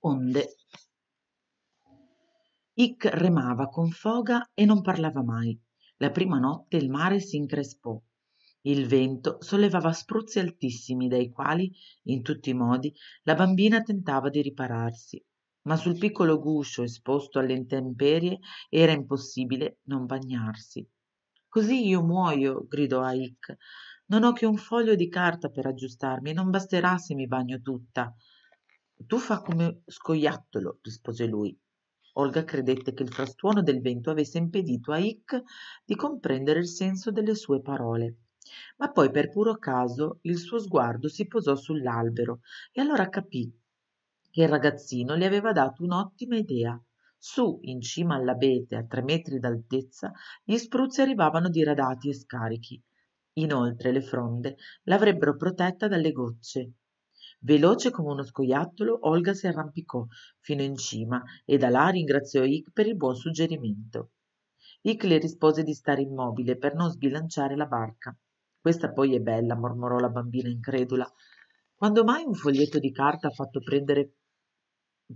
onde. Ic remava con foga e non parlava mai. La prima notte il mare si increspò. Il vento sollevava spruzzi altissimi dai quali, in tutti i modi, la bambina tentava di ripararsi. Ma sul piccolo guscio esposto alle intemperie era impossibile non bagnarsi. Così io muoio, gridò a Ic. Non ho che un foglio di carta per aggiustarmi e non basterà se mi bagno tutta. Tu fa come scoiattolo, rispose lui. Olga credette che il frastuono del vento avesse impedito a Hick di comprendere il senso delle sue parole. Ma poi per puro caso il suo sguardo si posò sull'albero e allora capì che il ragazzino le aveva dato un'ottima idea. Su, in cima all'abete, a tre metri d'altezza, gli spruzzi arrivavano diradati e scarichi. Inoltre le fronde l'avrebbero protetta dalle gocce. Veloce come uno scoiattolo, Olga si arrampicò fino in cima e da là ringraziò Ick per il buon suggerimento. Ick le rispose di stare immobile per non sbilanciare la barca. Questa poi è bella, mormorò la bambina incredula. Quando mai un foglietto di carta ha fatto prendere,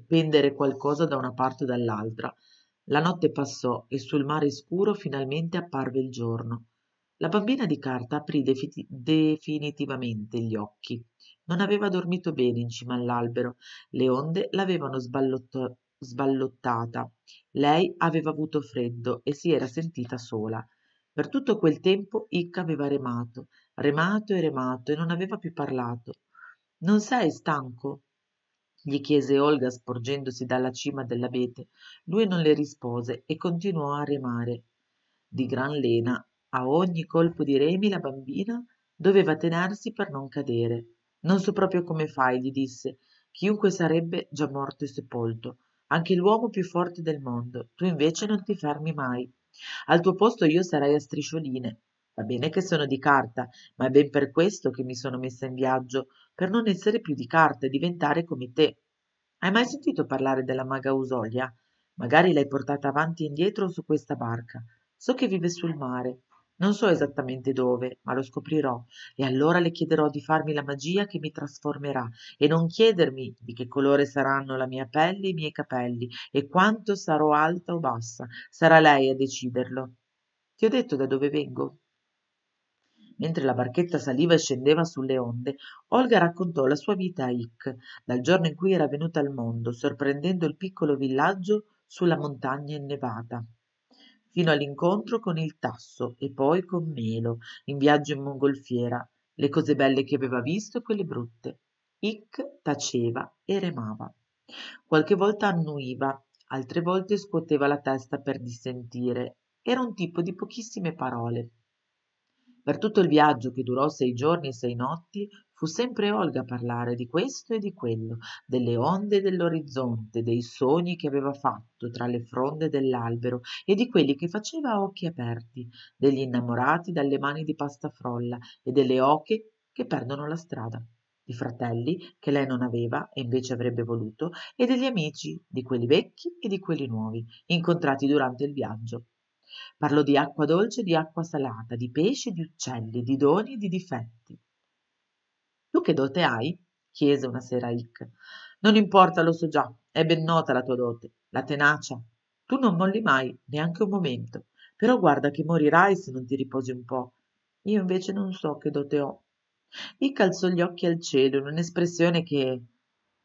pendere qualcosa da una parte o dall'altra? La notte passò e sul mare scuro finalmente apparve il giorno la bambina di carta aprì defi- definitivamente gli occhi non aveva dormito bene in cima all'albero le onde l'avevano sballotto- sballottata lei aveva avuto freddo e si era sentita sola per tutto quel tempo Icca aveva remato remato e remato e non aveva più parlato non sei stanco gli chiese Olga sporgendosi dalla cima dell'abete. Lui non le rispose e continuò a remare. Di gran lena a ogni colpo di remi la bambina doveva tenersi per non cadere. Non so proprio come fai, gli disse. Chiunque sarebbe già morto e sepolto, anche l'uomo più forte del mondo. Tu invece non ti fermi mai. Al tuo posto io sarei a striscioline. Va bene che sono di carta, ma è ben per questo che mi sono messa in viaggio, per non essere più di carta e diventare come te. Hai mai sentito parlare della maga Usolia? Magari l'hai portata avanti e indietro su questa barca. So che vive sul mare non so esattamente dove, ma lo scoprirò, e allora le chiederò di farmi la magia che mi trasformerà, e non chiedermi di che colore saranno la mia pelle e i miei capelli, e quanto sarò alta o bassa, sarà lei a deciderlo. Ti ho detto da dove vengo? Mentre la barchetta saliva e scendeva sulle onde, Olga raccontò la sua vita a Ick, dal giorno in cui era venuta al mondo, sorprendendo il piccolo villaggio sulla montagna innevata fino all'incontro con il Tasso e poi con Melo, in viaggio in mongolfiera, le cose belle che aveva visto e quelle brutte. Ic taceva e remava. Qualche volta annuiva, altre volte scuoteva la testa per dissentire. Era un tipo di pochissime parole. Per tutto il viaggio, che durò sei giorni e sei notti, fu sempre olga a parlare di questo e di quello delle onde dell'orizzonte dei sogni che aveva fatto tra le fronde dell'albero e di quelli che faceva a occhi aperti degli innamorati dalle mani di pasta frolla e delle oche che perdono la strada di fratelli che lei non aveva e invece avrebbe voluto, e degli amici, di quelli vecchi e di quelli nuovi, incontrati durante il viaggio. Parlò di acqua dolce e di acqua salata, di pesci e di uccelli, di doni e di difetti che dote hai? chiese una sera Hick. Non importa, lo so già, è ben nota la tua dote, la tenacia. Tu non molli mai, neanche un momento. Però guarda che morirai se non ti riposi un po'. Io invece non so che dote ho. Hick alzò gli occhi al cielo in un'espressione che...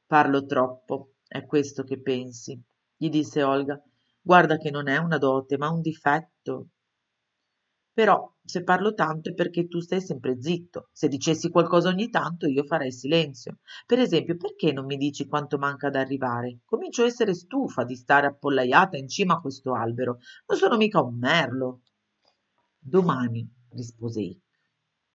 Parlo troppo, è questo che pensi, gli disse Olga. Guarda che non è una dote, ma un difetto. Però se parlo tanto è perché tu stai sempre zitto. Se dicessi qualcosa ogni tanto io farei silenzio. Per esempio, perché non mi dici quanto manca ad arrivare? Comincio a essere stufa di stare appollaiata in cima a questo albero. Non sono mica un merlo. Domani, rispose ecco.